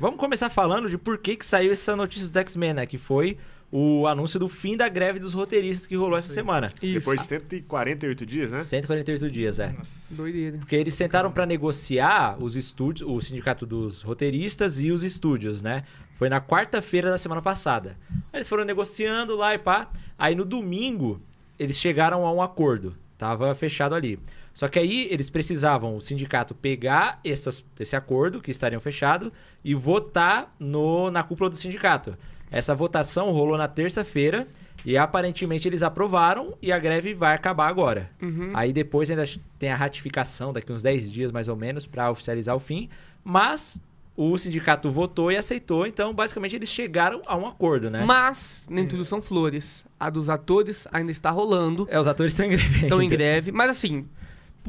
Vamos começar falando de por que, que saiu essa notícia dos X-Men, né? Que foi o anúncio do fim da greve dos roteiristas que rolou essa Sim. semana. Isso. Depois de 148 dias, né? 148 dias, é. Nossa. Doideira. Porque eles sentaram para negociar os estúdios, o sindicato dos roteiristas e os estúdios, né? Foi na quarta-feira da semana passada. Eles foram negociando lá e pá. Aí no domingo, eles chegaram a um acordo. Tava fechado ali. Só que aí eles precisavam, o sindicato, pegar essas, esse acordo que estariam fechado e votar no, na cúpula do sindicato. Essa votação rolou na terça-feira e aparentemente eles aprovaram e a greve vai acabar agora. Uhum. Aí depois ainda tem a ratificação daqui uns 10 dias mais ou menos para oficializar o fim, mas o sindicato votou e aceitou, então basicamente eles chegaram a um acordo, né? Mas nem é. tudo são flores. A dos atores ainda está rolando. É, os atores estão em greve. Estão em greve, mas assim,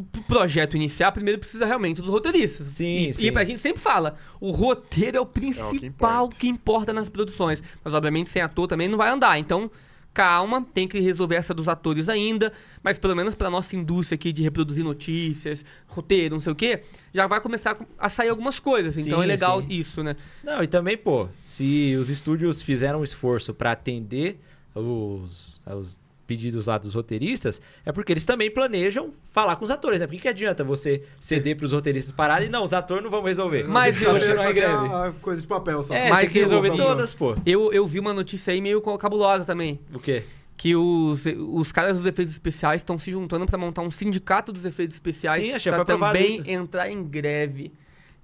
pro projeto iniciar, primeiro precisa realmente dos roteiristas. Sim, e, sim. E a gente sempre fala, o roteiro é o principal é o que, importa. que importa nas produções. Mas, obviamente, sem ator também não vai andar. Então, calma, tem que resolver essa dos atores ainda, mas pelo menos para nossa indústria aqui de reproduzir notícias, roteiro, não sei o quê, já vai começar a sair algumas coisas. Então, sim, então é legal sim. isso, né? Não, e também, pô, se os estúdios fizeram um esforço para atender os, os pedidos lá dos roteiristas, é porque eles também planejam falar com os atores, né? Porque que adianta você ceder para os roteiristas pararem e não, os atores não vão resolver. Mas eu acho que é, é Uma coisa de papel só. É, Mas tem que resolver todas, pô. Eu, eu vi uma notícia aí meio cabulosa também. O quê? que os, os caras dos efeitos especiais estão se juntando para montar um sindicato dos efeitos especiais para também isso. entrar em greve.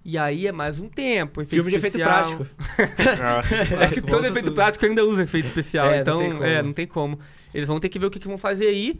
E aí é mais um tempo. Efeito Filme especial. de efeito prático. é que ah. todo efeito prático ainda usa efeito especial. É, então, não é, não tem como. Eles vão ter que ver o que, que vão fazer aí.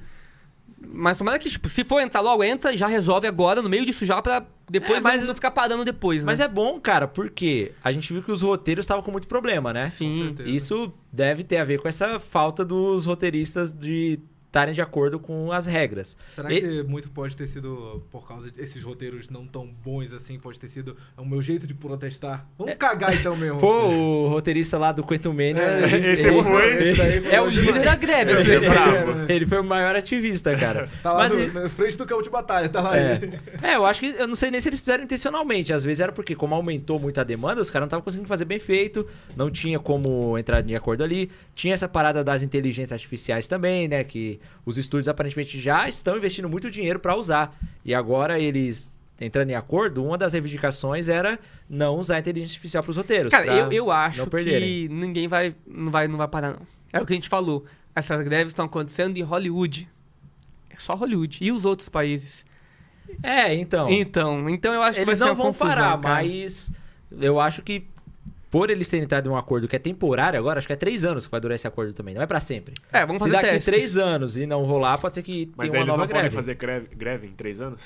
Mas tomara que, tipo, se for entrar logo, entra, já resolve agora, no meio disso já, pra depois é, mas, não ficar parando depois, né? Mas é bom, cara, porque a gente viu que os roteiros estavam com muito problema, né? Sim. Isso deve ter a ver com essa falta dos roteiristas de estarem de acordo com as regras. Será e... que muito pode ter sido, por causa desses roteiros não tão bons assim, pode ter sido é o meu jeito de protestar? Vamos é... cagar então mesmo. Pô, o roteirista lá do Quentin Mania... É, esse ele, foi... Esse foi é o líder da greve. Ele, assim. é bravo. ele, foi o maior ativista, cara. tá lá Mas no, ele... na frente do campo de batalha, tá lá é. É, eu acho que... Eu não sei nem se eles fizeram intencionalmente. Às vezes era porque, como aumentou muito a demanda, os caras não estavam conseguindo fazer bem feito, não tinha como entrar de acordo ali. Tinha essa parada das inteligências artificiais também, né? Que os estúdios aparentemente já estão investindo muito dinheiro para usar. E agora eles entrando em acordo, uma das reivindicações era não usar a inteligência artificial para os roteiros. Cara, eu, eu acho que ninguém vai não, vai. não vai parar, não. É o que a gente falou. Essas greves estão acontecendo em Hollywood. É só Hollywood. E os outros países? É, então. Então, então eu acho Eles que vai não vão confusão, parar, cara. mas eu acho que por eles terem entrado em um acordo que é temporário agora, acho que é três anos que vai durar esse acordo também, não é para sempre. É, vamos Se fazer daqui testes. três anos e não rolar, pode ser que Mas tenha uma nova greve. Mas eles não podem fazer greve, greve em três anos?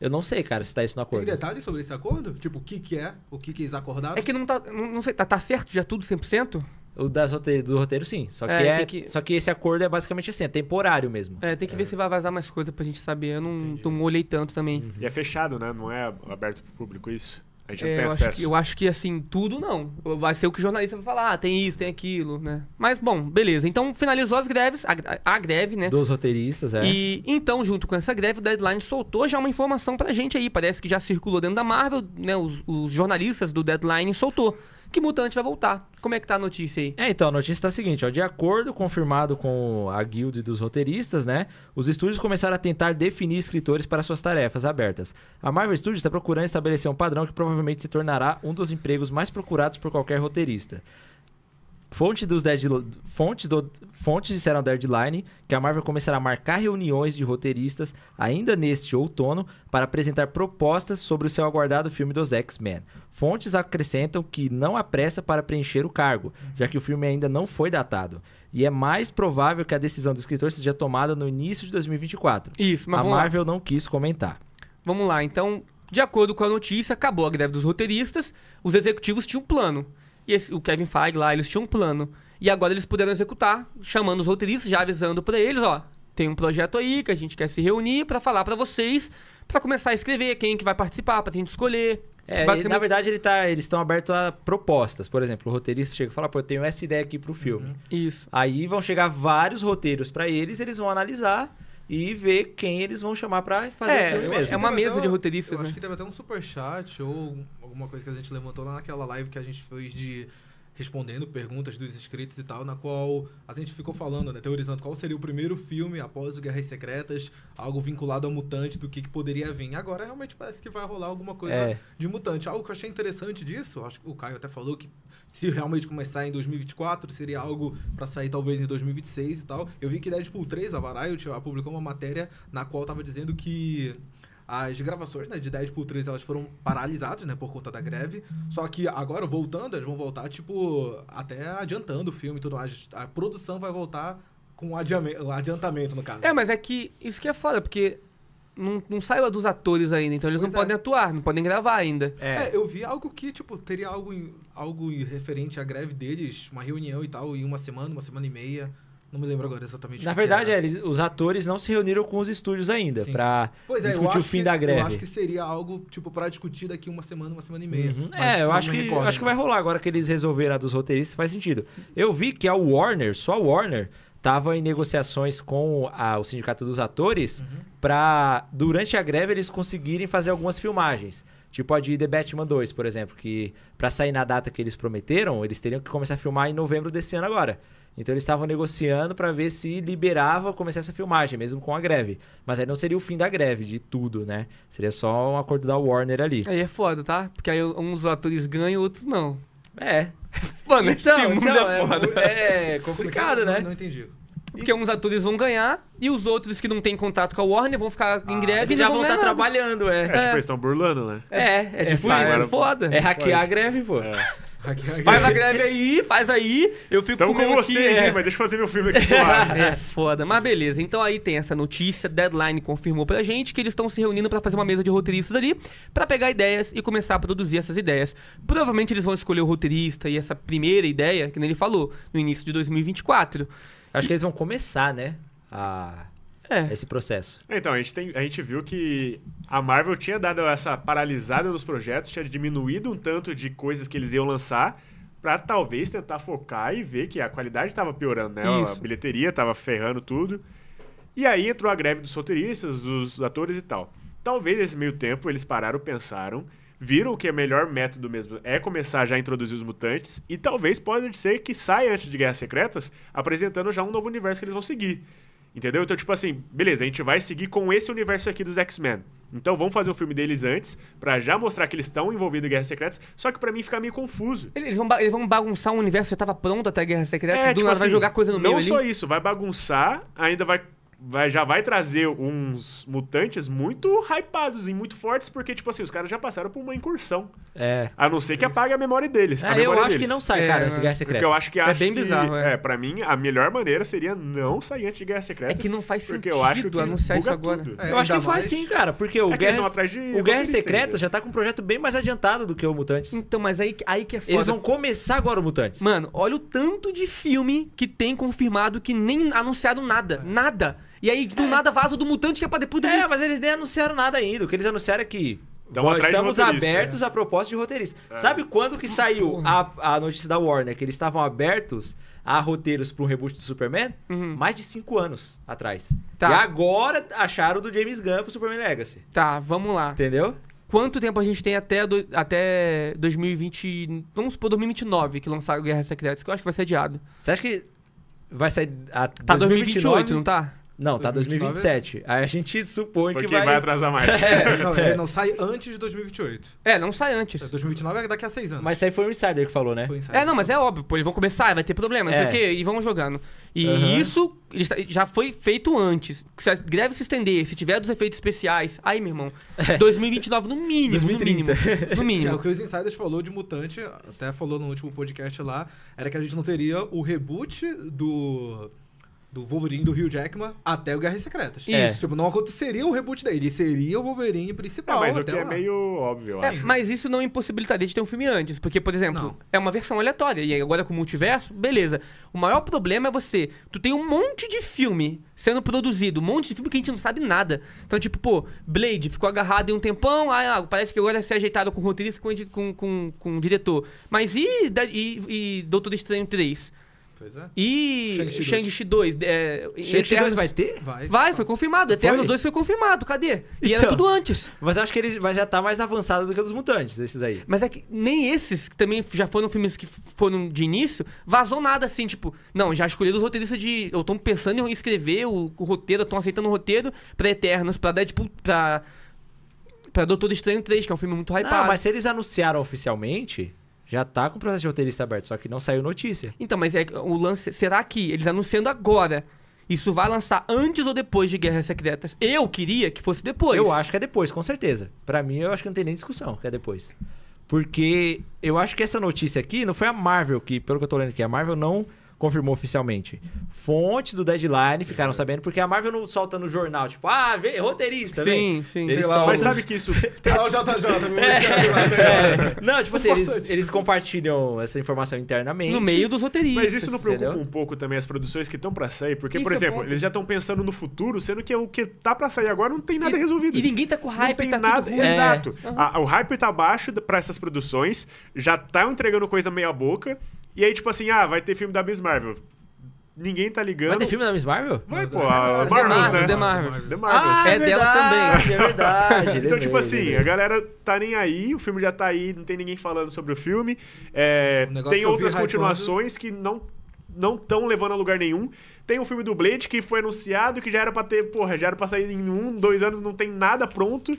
Eu não sei, cara, se tá isso no acordo. Tem detalhes sobre esse acordo? Tipo, o que que é? O que que eles acordaram? É que não tá... Não, não sei, tá, tá certo já tudo 100%? O das roteiro, do roteiro, sim. Só é, que, é, é que... só que esse acordo é basicamente assim, é temporário mesmo. É, tem que é. ver se vai vazar mais coisa pra gente saber. Eu não, Entendi. não olhei tanto também. Uhum. E é fechado, né? Não é aberto pro público isso? A gente é, não tem eu acesso. Acho que, eu acho que, assim, tudo não. Vai ser o que o jornalista vai falar. Ah, tem isso, tem aquilo, né? Mas, bom, beleza. Então, finalizou as greves, a, a greve, né? Dos roteiristas, é. E, então, junto com essa greve, o Deadline soltou já uma informação pra gente aí. Parece que já circulou dentro da Marvel, né? Os, os jornalistas do Deadline soltou que mutante vai voltar. Como é que tá a notícia aí? É, então, a notícia tá a seguinte, ó. De acordo confirmado com a guilda dos roteiristas, né? Os estúdios começaram a tentar definir escritores para suas tarefas abertas. A Marvel Studios está procurando estabelecer um padrão que provavelmente se tornará um dos empregos mais procurados por qualquer roteirista. Fonte dos deadl... fontes, do... fontes disseram ao Deadline que a Marvel começará a marcar reuniões de roteiristas ainda neste outono para apresentar propostas sobre o seu aguardado filme dos X-Men. Fontes acrescentam que não há pressa para preencher o cargo, já que o filme ainda não foi datado. E é mais provável que a decisão do escritor seja tomada no início de 2024. Isso, mas A Marvel lá. não quis comentar. Vamos lá, então, de acordo com a notícia, acabou a greve dos roteiristas, os executivos tinham um plano e esse, o Kevin Feige lá, eles tinham um plano. E agora eles puderam executar, chamando os roteiristas, já avisando para eles, ó, tem um projeto aí que a gente quer se reunir para falar para vocês, para começar a escrever quem que vai participar, para a gente escolher. É, Basicamente... na verdade ele tá, eles estão abertos a propostas. Por exemplo, o roteirista chega e fala, pô, eu tenho essa ideia aqui pro filme. Uhum. Isso. Aí vão chegar vários roteiros para eles, eles vão analisar e ver quem eles vão chamar pra fazer é, o filme mesmo. É uma mesa um, de roteiristas, eu né? acho que teve até um super chat ou alguma coisa que a gente levantou lá naquela live que a gente fez de respondendo perguntas dos inscritos e tal, na qual a gente ficou falando, né, teorizando qual seria o primeiro filme após o Guerras Secretas, algo vinculado ao mutante, do que, que poderia vir. Agora realmente parece que vai rolar alguma coisa é. de mutante. Algo que eu achei interessante disso, acho que o Caio até falou que se realmente começar em 2024, seria algo para sair talvez em 2026 e tal. Eu vi que Deadpool 3, a Variety, publicou uma matéria na qual estava dizendo que as gravações né, de Deadpool 3 elas foram paralisadas né, por conta da greve. Só que agora, voltando, elas vão voltar, tipo, até adiantando o filme e tudo mais. A produção vai voltar com o adiantamento, no caso. É, mas é que isso que é foda, porque não, não saiu dos atores ainda, então eles pois não é. podem atuar, não podem gravar ainda. É. é. eu vi algo que, tipo, teria algo, algo referente à greve deles, uma reunião e tal, em uma semana, uma semana e meia. Não me lembro agora exatamente. Na verdade, é, eles, os atores não se reuniram com os estúdios ainda para é, discutir o fim que, da greve. Eu acho que seria algo tipo para discutir daqui uma semana, uma semana e meia. Uhum. É, eu acho que acho que vai rolar agora que eles resolveram a dos roteiristas, faz sentido. Eu vi que a Warner, só a Warner, estava em negociações com a, o sindicato dos atores uhum. para durante a greve eles conseguirem fazer algumas filmagens. Tipo a de The Batman 2, por exemplo, que para sair na data que eles prometeram, eles teriam que começar a filmar em novembro desse ano agora. Então eles estavam negociando para ver se liberava começar essa filmagem, mesmo com a greve. Mas aí não seria o fim da greve, de tudo, né? Seria só um acordo da Warner ali. Aí é foda, tá? Porque aí uns atores ganham, outros não. É. Mano, então, esse mundo é então, é, é, é complicado, né? Não, não entendi. Porque uns atores vão ganhar e os outros que não têm contrato com a Warner vão ficar em ah, greve ah, eles e já vão estar tá trabalhando, é. É, tipo, é. eles estão burlando, né? É, é, é tipo isso. É foda. É hackear a greve, pô. É. Faz a greve aí, faz aí, eu fico tão com, com vocês, aqui, é. hein, mas deixa eu fazer meu filme aqui é, foda. Mas beleza, então aí tem essa notícia, Deadline confirmou pra gente que eles estão se reunindo para fazer uma mesa de roteiristas ali, para pegar ideias e começar a produzir essas ideias. Provavelmente eles vão escolher o roteirista e essa primeira ideia, que nem ele falou, no início de 2024. Acho que eles vão começar, né? A é. esse processo. Então, a gente, tem, a gente viu que a Marvel tinha dado essa paralisada nos projetos, tinha diminuído um tanto de coisas que eles iam lançar para talvez tentar focar e ver que a qualidade estava piorando, né? Isso. A bilheteria estava ferrando tudo. E aí entrou a greve dos roteiristas, dos atores e tal. Talvez nesse meio tempo eles pararam, pensaram viram que é melhor método mesmo é começar já a introduzir os mutantes e talvez pode ser que saia antes de Guerras Secretas apresentando já um novo universo que eles vão seguir. Entendeu? Então, tipo assim, beleza, a gente vai seguir com esse universo aqui dos X-Men. Então vamos fazer o filme deles antes, para já mostrar que eles estão envolvidos em Guerras Secretas, só que para mim fica meio confuso. Eles vão, eles vão bagunçar um universo que já tava pronto até Guerra Secreta, é, do tipo nada assim, vai jogar coisa no não meio Não só ali. isso, vai bagunçar, ainda vai vai, já vai trazer uns mutantes muito hypados e muito fortes, porque, tipo assim, os caras já passaram por uma incursão. É. A não ser que apague a memória deles. É, memória eu acho deles. que não sai, cara, é, antes Guerra Secreta. Porque eu acho que é acho É bem que, bizarro, é. é. Pra mim, a melhor maneira seria não sair antes de Guerra Secreta. É que não faz sentido porque eu acho que anunciar isso agora. É, eu acho que faz sim, cara, porque o é Guerra, o Guerra Secreta já tá com um projeto bem mais adiantado do que o Mutantes. Então, mas aí, aí que é foda. Eles vão começar agora o Mutantes. Mano, olha o tanto de filme que tem confirmado que nem anunciado nada. É. Nada. E aí, do é. nada, vaza do mutante que é pra depois do. É, mas eles nem anunciaram nada ainda. O que eles anunciaram é que. estamos né? abertos a proposta de roteiristas. É. Sabe quando que saiu a, a notícia da Warner? Que eles estavam abertos a roteiros para um reboot do Superman? Uhum. Mais de cinco anos atrás. Tá. E agora acharam do James Gunn pro Superman Legacy. Tá, vamos lá. Entendeu? Quanto tempo a gente tem até, do, até 2020. Vamos supor 2029 que lançaram Guerra Secreta, que eu acho que vai ser adiado. Você acha que vai sair. A, tá 2028, não tá? Não, tá 2027. 2027. Aí a gente supõe Porque que vai... vai atrasar mais. É. Não, ele não sai antes de 2028. É, não sai antes. 2029 é, é daqui a seis anos. Mas isso aí foi o Insider que falou, né? Foi o é, Insider. É, não, mas é óbvio. Pô, eles vão começar, vai ter problema, não sei é. o quê, e vão jogando. E uhum. isso já foi feito antes. Se a greve se estender, se tiver dos efeitos especiais, aí, meu irmão, 2029 no mínimo, 2030. no mínimo. No mínimo. É, o que os Insiders falou de Mutante, até falou no último podcast lá, era que a gente não teria o reboot do do Wolverine do Hugh Jackman até o Guerra Secretas. Isso. É. Tipo, não aconteceria o reboot daí. Ele seria o Wolverine principal. É, mas o que é lá. é meio óbvio, é, Mas isso não impossibilitaria de ter um filme antes. Porque, por exemplo, não. é uma versão aleatória. E agora com o multiverso, beleza. O maior problema é você. Tu tem um monte de filme sendo produzido, um monte de filme que a gente não sabe nada. Então, tipo, pô, Blade ficou agarrado em um tempão, ah, ah parece que agora é ser ajeitado com o roteirista com, com, com, com o diretor. Mas e, e, e Doutor Estranho 3? Pois é. E Shang-Chi 2. É, Shang-Chi 2 vai ter? Vai. Vai, foi confirmado. Eternos foi? 2 foi confirmado. Cadê? E então, era tudo antes. Mas acho que ele vai já tá mais avançado do que os mutantes, esses aí. Mas é que nem esses, que também já foram filmes que foram de início, vazou nada assim, tipo, não, já escolheram os roteiristas de. Ou estão pensando em escrever o, o roteiro, estão aceitando o roteiro pra Eternos, pra Deadpool, pra. Pra Doutor Estranho 3, que é um filme muito ah, hypado. Ah, mas se eles anunciaram oficialmente, já tá com o processo de roteirista aberto, só que não saiu notícia. Então, mas é o lance. Será que eles anunciando agora? Isso vai lançar antes ou depois de Guerras Secretas? Eu queria que fosse depois. Eu acho que é depois, com certeza. Para mim, eu acho que não tem nem discussão que é depois. Porque eu acho que essa notícia aqui não foi a Marvel que, pelo que eu tô lendo aqui, a Marvel não confirmou oficialmente. Fontes do Deadline ficaram sabendo, porque a Marvel não solta no jornal, tipo, ah, vê, roteirista, também. Sim, sim. Mas sabe que isso... Tem lá o JJ. é, é. Não, tipo assim, eles, eles, compartilham essa informação internamente. No meio dos roteiristas. Mas isso não preocupa entendeu? um pouco também as produções que estão para sair? Porque, isso por é exemplo, é eles já estão pensando no futuro, sendo que o que tá para sair agora não tem nada e, resolvido. E ninguém tá com hype, não tem tá nada. Exato. Uhum. A, o hype tá baixo para essas produções, já tá entregando coisa meia boca e aí, tipo assim, ah, vai ter filme da Miss Marvel. Ninguém tá ligando. Vai ter filme da Miss Marvel? Vai, pô. A Marvel, né? The Marvel The Marvel. Ah, é, é verdade, dela também. É verdade. É então, tipo assim, a galera tá nem aí, o filme já tá aí, não tem ninguém falando sobre o filme. É, o tem outras continuações que não não estão levando a lugar nenhum. Tem o um filme do Blade que foi anunciado, que já era pra ter, porra, já era pra sair em um, dois anos, não tem nada pronto.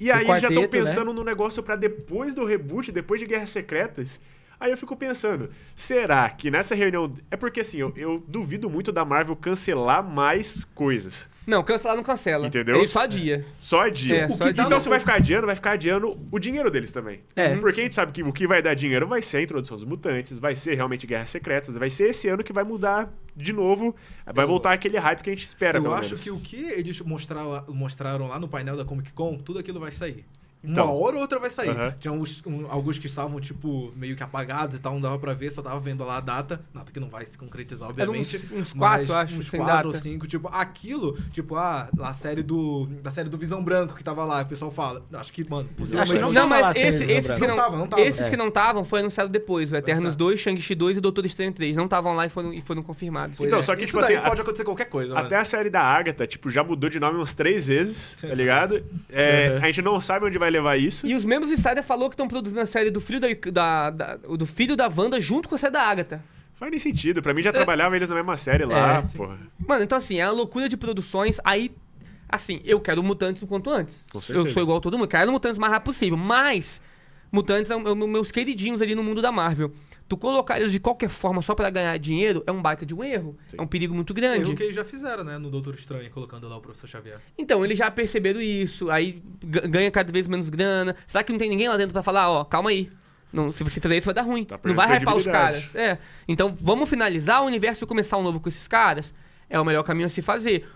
E aí quarteto, já né? estão pensando né? no negócio para depois do reboot, depois de Guerras Secretas. Aí eu fico pensando, será que nessa reunião. É porque assim, eu, eu duvido muito da Marvel cancelar mais coisas. Não, cancelar não cancela. Entendeu? Ele só adia. É, só adia. É, só que, adia. Então você vai ficar adiando, vai ficar adiando o dinheiro deles também. É. Uhum. Porque a gente sabe que o que vai dar dinheiro vai ser a introdução dos mutantes, vai ser realmente guerras secretas, vai ser esse ano que vai mudar de novo, vai eu, voltar aquele hype que a gente espera. Eu acho menos. que o que eles mostraram, mostraram lá no painel da Comic Con, tudo aquilo vai sair. Então. Uma hora ou outra vai sair. Uhum. Tinha uns, um, alguns que estavam, tipo, meio que apagados e tal, não dava pra ver, só tava vendo lá a data. Nada que não vai se concretizar, obviamente. Era uns, uns quatro, acho. Uns quatro data. ou cinco, tipo, aquilo, tipo, ah, a série do. Da série do Visão Branco que tava lá, o pessoal fala. Acho que, mano, possivelmente. Acho que não, não mas esse, esses, que não, tava, não tava. esses é. que não estavam é. foi anunciado depois. O Eternos 2, Shang-Chi 2 e Doutor Estranho 3. Não estavam lá e foram, e foram confirmados. Pois então, é. só que, Isso tipo assim. Pode a, acontecer qualquer coisa, né? Até mano. a série da Agatha, tipo, já mudou de nome umas três vezes, tá ligado? É, uhum. A gente não sabe onde vai vai levar isso. E os membros de Insider falou que estão produzindo a série do filho da, da, da, do filho da Wanda junto com a série da Agatha. Faz nem sentido. Pra mim já trabalhavam eles na mesma série lá, é, porra. Mano, então assim, é uma loucura de produções. Aí, assim, eu quero Mutantes o quanto antes. Com certeza. Eu sou igual a todo mundo. Quero Mutantes o mais rápido possível. Mas, Mutantes são é é meus queridinhos ali no mundo da Marvel. Tu colocar eles de qualquer forma só para ganhar dinheiro é um baita de um erro. Sim. É um perigo muito grande. Erro que eles já fizeram, né? No Doutor Estranho, colocando lá o Professor Xavier. Então, eles já perceberam isso. Aí ganha cada vez menos grana. Será que não tem ninguém lá dentro para falar, ó, calma aí. Não, se você fizer isso, vai dar ruim. Tá não vai hypar os caras. É. Então, vamos finalizar o universo e começar um novo com esses caras? É o melhor caminho a se fazer.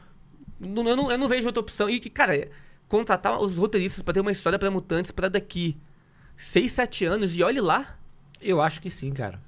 Eu não, eu não vejo outra opção. E, cara, contratar os roteiristas para ter uma história para mutantes para daqui 6, 7 anos e olhe lá. Eu acho que sim, cara.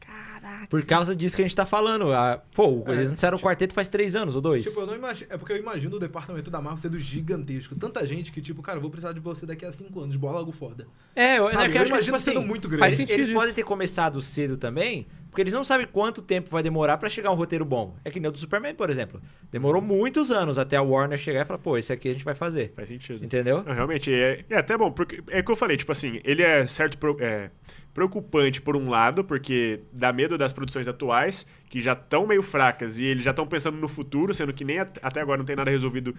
Caraca. Por causa disso que a gente tá falando. pô, é, eles não disseram tipo, o quarteto faz três anos ou dois. Tipo, eu não imagino. É porque eu imagino o departamento da Marvel sendo gigantesco. Tanta gente que, tipo, cara, vou precisar de você daqui a cinco anos. Bola algo foda. É, eu, Sabe, eu, eu, imagino que, tipo, assim, sendo assim, muito grande. Eles isso. podem ter começado cedo também, porque eles não sabem quanto tempo vai demorar para chegar um roteiro bom. É que nem o do Superman, por exemplo. Demorou muitos anos até a Warner chegar e falar, pô, esse aqui a gente vai fazer. Faz sentido. Entendeu? Não, realmente, é, é, até bom, porque é que eu falei, tipo assim, ele é certo. Pro, é, preocupante por um lado, porque dá medo das produções atuais, que já estão meio fracas, e eles já estão pensando no futuro, sendo que nem até agora não tem nada resolvido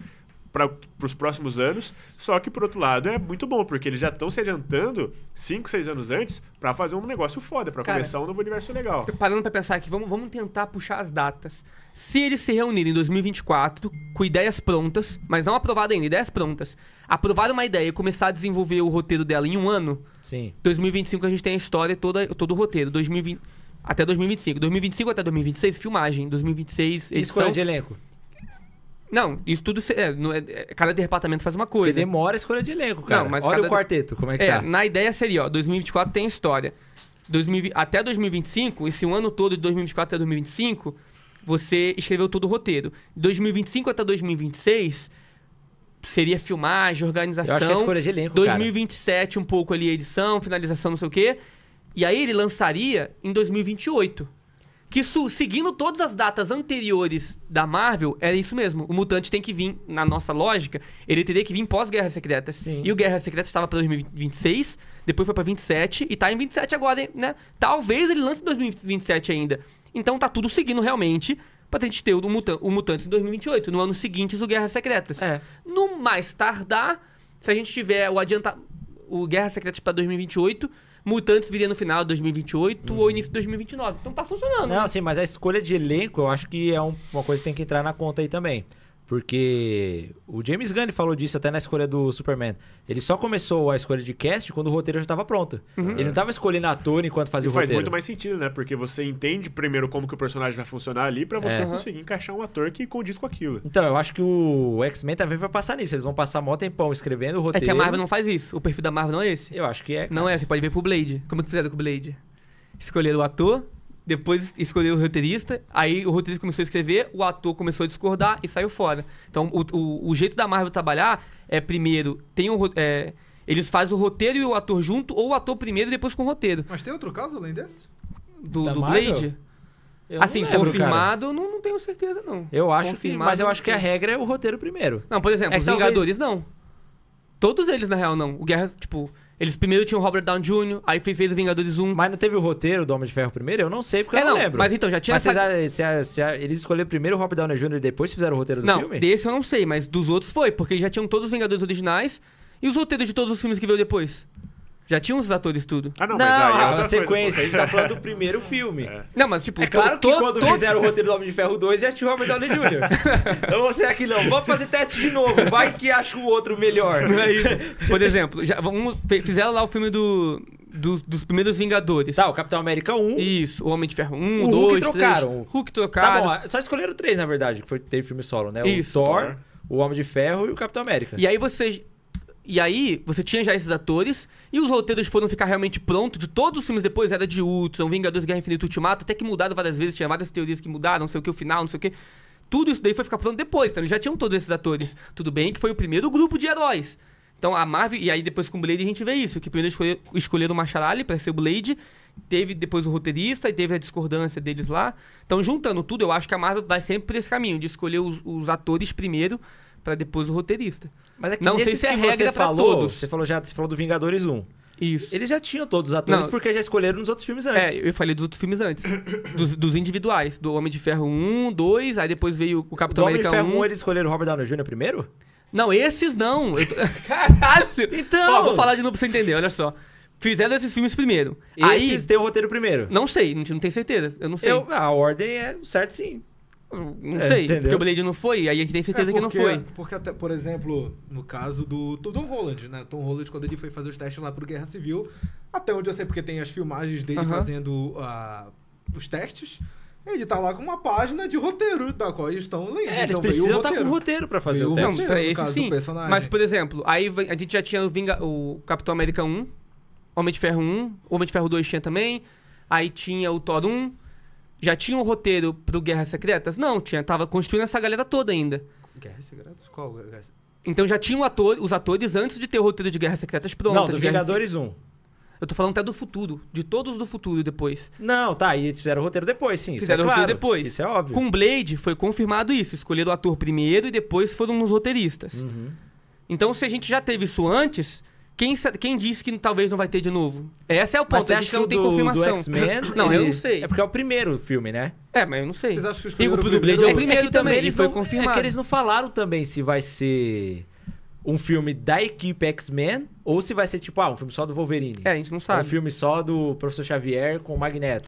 para os próximos anos. Só que, por outro lado, é muito bom, porque eles já estão se adiantando 5, 6 anos antes para fazer um negócio foda, para começar um novo universo legal. Parando para pensar aqui, vamos, vamos tentar puxar as datas. Se eles se reunirem em 2024 com ideias prontas, mas não aprovada ainda, ideias prontas, aprovar uma ideia e começar a desenvolver o roteiro dela em um ano, Sim. 2025 a gente tem a história toda, todo o roteiro. 2020 até 2025. 2025 até 2026, filmagem. 2026, edição. Escolha de elenco. Não, isso tudo. É, é, é, cada departamento faz uma coisa. Porque demora a escolha de elenco, cara. Não, mas Olha cada... o quarteto, como é que é, tá? Na ideia seria, ó, 2024 tem a história. 2000 até 2025, esse ano todo, de 2024 até 2025, você escreveu todo o roteiro. 2025 até 2026, seria filmagem, organização. Eu acho que é escolha de elenco, 2027, cara. um pouco ali, edição, finalização, não sei o quê. E aí ele lançaria em 2028. Que seguindo todas as datas anteriores da Marvel, era é isso mesmo. O mutante tem que vir, na nossa lógica, ele teria que vir pós-Guerra Secreta. E o Guerra Secreta estava para 2026, depois foi para 27 e tá em 27 agora, né? Talvez ele lance em 2027 ainda. Então tá tudo seguindo realmente pra gente ter o, mutan o mutante em 2028, no ano seguinte o Guerra Secretas. É. No mais tardar, se a gente tiver o adiantar o Guerra Secretas para 2028, Mutantes viria no final de 2028 uhum. ou início de 2029. Então tá funcionando. Não, né? sim, mas a escolha de elenco eu acho que é um, uma coisa que tem que entrar na conta aí também. Porque o James Gunn falou disso até na escolha do Superman. Ele só começou a escolha de cast quando o roteiro já estava pronto. Uhum. Ele não estava escolhendo ator enquanto fazia e o faz roteiro. faz muito mais sentido, né? Porque você entende primeiro como que o personagem vai funcionar ali para você é. Uhum. conseguir encaixar um ator que condiz com aquilo. Então, eu acho que o X-Men também vai passar nisso. Eles vão passar mó tempão escrevendo o roteiro. É que a Marvel não faz isso. O perfil da Marvel não é esse. Eu acho que é. Cara. Não é. Você pode ver pro Blade. Como que fizeram com o Blade? Escolheram o ator, depois escolheu o roteirista, aí o roteirista começou a escrever, o ator começou a discordar e saiu fora. Então, o, o, o jeito da Marvel trabalhar é, primeiro, tem um, é, eles fazem o roteiro e o ator junto, ou o ator primeiro e depois com o roteiro. Mas tem outro caso além desse? Do, do Blade? Eu assim, não lembro, confirmado, não, não, tenho certeza, não. Eu acho, confirmado, mas eu acho que a regra é o roteiro primeiro. Não, por exemplo, é os Vingadores, talvez... não. Todos eles, na real, não. O Guerra, tipo... Eles primeiro tinham Robert Downey Jr., aí fez o Vingadores 1. Mas não teve o roteiro do Homem de Ferro primeiro? Eu não sei, porque é, eu não, não, lembro. Mas então, já tinha... Mas essa... se, se, eles escolheram primeiro o Robert Downey Jr. e depois fizeram o roteiro do não, filme? Não, desse eu não sei, mas dos outros foi. Porque já tinham todos os Vingadores originais e os roteiros de todos os filmes que veio depois. Já tinha uns atores tudo. Ah, não, mas aí é outra a sequência, a gente tá falando do primeiro é. filme. É. Não, mas tipo... É claro que quando fizeram o roteiro do Homem de Ferro 2 já tinha o Robert Downey Jr. Então você aqui não? Vamos fazer teste de novo, vai que acha o outro melhor. Não é isso. Por exemplo, já, vamos, fizeram lá o filme do, do- dos primeiros Vingadores. Tá, o Capitão América 1. Isso, o Homem de Ferro 1, O Hulk 3. trocaram. Hulk Tá bom, ah, só escolheram três, na verdade, que foi, teve filme solo, né? O Thor, o Homem de Ferro e o Capitão América. E aí você e aí, você tinha já esses atores, e os roteiros foram ficar realmente prontos de todos os filmes depois, era de Ultron, Vingadores, Guerra Infinita, Ultimato, até que mudaram várias vezes, tinha várias teorias que mudaram, não sei o que, o final, não sei o que. Tudo isso daí foi ficar pronto depois, então eles já tinham todos esses atores. Tudo bem que foi o primeiro grupo de heróis. Então a Marvel, e aí depois com o Blade a gente vê isso, que primeiro escolher, escolheram o Macharali Ali pra ser o Blade, teve depois o roteirista e teve a discordância deles lá. Então juntando tudo, eu acho que a Marvel vai sempre por esse caminho, de escolher os, os atores primeiro para depois o roteirista. Mas é que não sei se é regra para todos. Você falou já, você falou do Vingadores 1. Isso. Eles já tinham todos os atores não, porque já escolheram nos outros filmes é, antes. É, eu falei dos outros filmes antes. dos, dos, individuais. Do Homem de Ferro 1, 2, aí depois veio o Capitão do América Homem de Ferro 1. 1 eles escolheram Robert Downey Jr. primeiro? Não, esses não. Tô... Caralho! Então. Ó, vou falar de novo pra você entender, olha só. Fizeram esses filmes primeiro. Esses aí, tem o roteiro primeiro? Não sei, não, não tenho certeza. Eu não sei. Eu, a ordem é certo sim. Não é, sei, entendeu? porque o Blade não foi, aí a gente tem certeza é porque, que não foi. Porque, até, por exemplo, no caso do, do, Tom Holland, né? Tom Holland, quando ele foi fazer os testes lá pro Guerra Civil, até onde eu sei, porque tem as filmagens dele uh -huh. fazendo uh, os testes, ele tá lá com uma página de roteiro, da qual eles estão lendo. É, eles então, precisam estar tá com o roteiro pra fazer veio o teste. Roteiro, não, pra esse, sim. Mas, por exemplo, aí a gente já tinha o, Vinga, o Capitão América 1, Homem de Ferro 1, Homem de Ferro 2 tinha também, aí tinha o Thor 1... Já tinha um roteiro pro Guerras Secretas? Não, tinha. Tava construindo essa galera toda ainda. Guerras Secretas? Qual? Guerras... Então já tinha ator, os atores antes de ter o roteiro de Guerras Secretas pronto. Não, do Vingadores Guerra... 1. Eu tô falando até do futuro, de todos do futuro depois. Não, tá, e eles fizeram o roteiro depois, sim. É fizeram é o claro. roteiro depois. Isso é óbvio. Com Blade foi confirmado isso. Escolheram o ator primeiro e depois foram nos roteiristas. Uhum. Então, se a gente já teve isso antes, quem, quem disse que talvez não vai ter de novo? Essa é o ponto. Mas você é acha que não tem do, confirmação. Do não, ele... eu não sei. É porque é o primeiro filme, né? É, mas eu não sei. Vocês acham que escolheram o Blade primeiro... É, é o primeiro é que também, eles foi não, confirmado. É que eles não falaram também se vai ser um filme da equipe X-Men ou se vai ser tipo, ah, um filme só do Wolverine. É, a gente não é sabe. Um filme só do Professor Xavier com o Magneto.